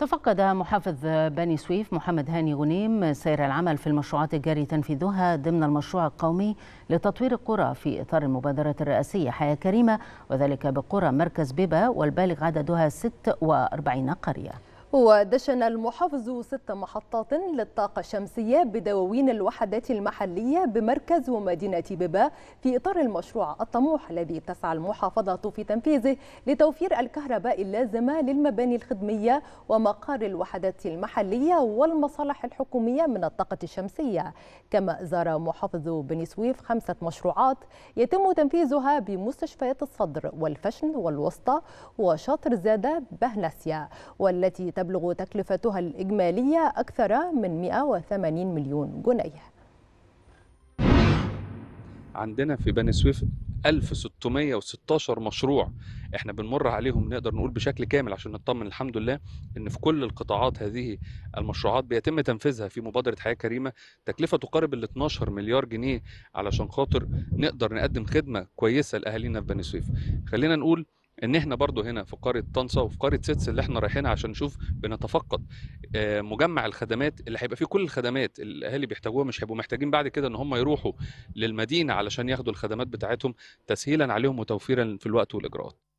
تفقد محافظ بني سويف محمد هاني غنيم سير العمل في المشروعات الجاري تنفيذها ضمن المشروع القومي لتطوير القرى في إطار المبادرة الرئاسية حياة كريمة وذلك بقرى مركز بيبا والبالغ عددها 46 قرية ودشن المحافظ ست محطات للطاقة الشمسية بدواوين الوحدات المحلية بمركز ومدينة بيبا في إطار المشروع الطموح الذي تسعى المحافظة في تنفيذه لتوفير الكهرباء اللازمة للمباني الخدمية ومقار الوحدات المحلية والمصالح الحكومية من الطاقة الشمسية كما زار محافظ بني سويف خمسة مشروعات يتم تنفيذها بمستشفيات الصدر والفشن والوسطى وشاطر زادة بهنسيا والتي تبلغ تكلفتها الإجمالية أكثر من 180 مليون جنيه عندنا في بني سويف 1616 مشروع احنا بنمر عليهم نقدر نقول بشكل كامل عشان نطمن الحمد لله ان في كل القطاعات هذه المشروعات بيتم تنفيذها في مبادره حياه كريمه تكلفه تقارب ال 12 مليار جنيه علشان خاطر نقدر نقدم خدمه كويسه لاهالينا في بني سويف خلينا نقول ان احنا برضو هنا في قاره طنطا وفي قاره سيتس اللي احنا رايحين عشان نشوف بنتفقد آه، مجمع الخدمات اللي هيبقى فيه كل الخدمات اللي الاهالي بيحتاجوها مش هيبقوا محتاجين بعد كده ان هم يروحوا للمدينه علشان ياخدوا الخدمات بتاعتهم تسهيلا عليهم وتوفيرا في الوقت والاجراءات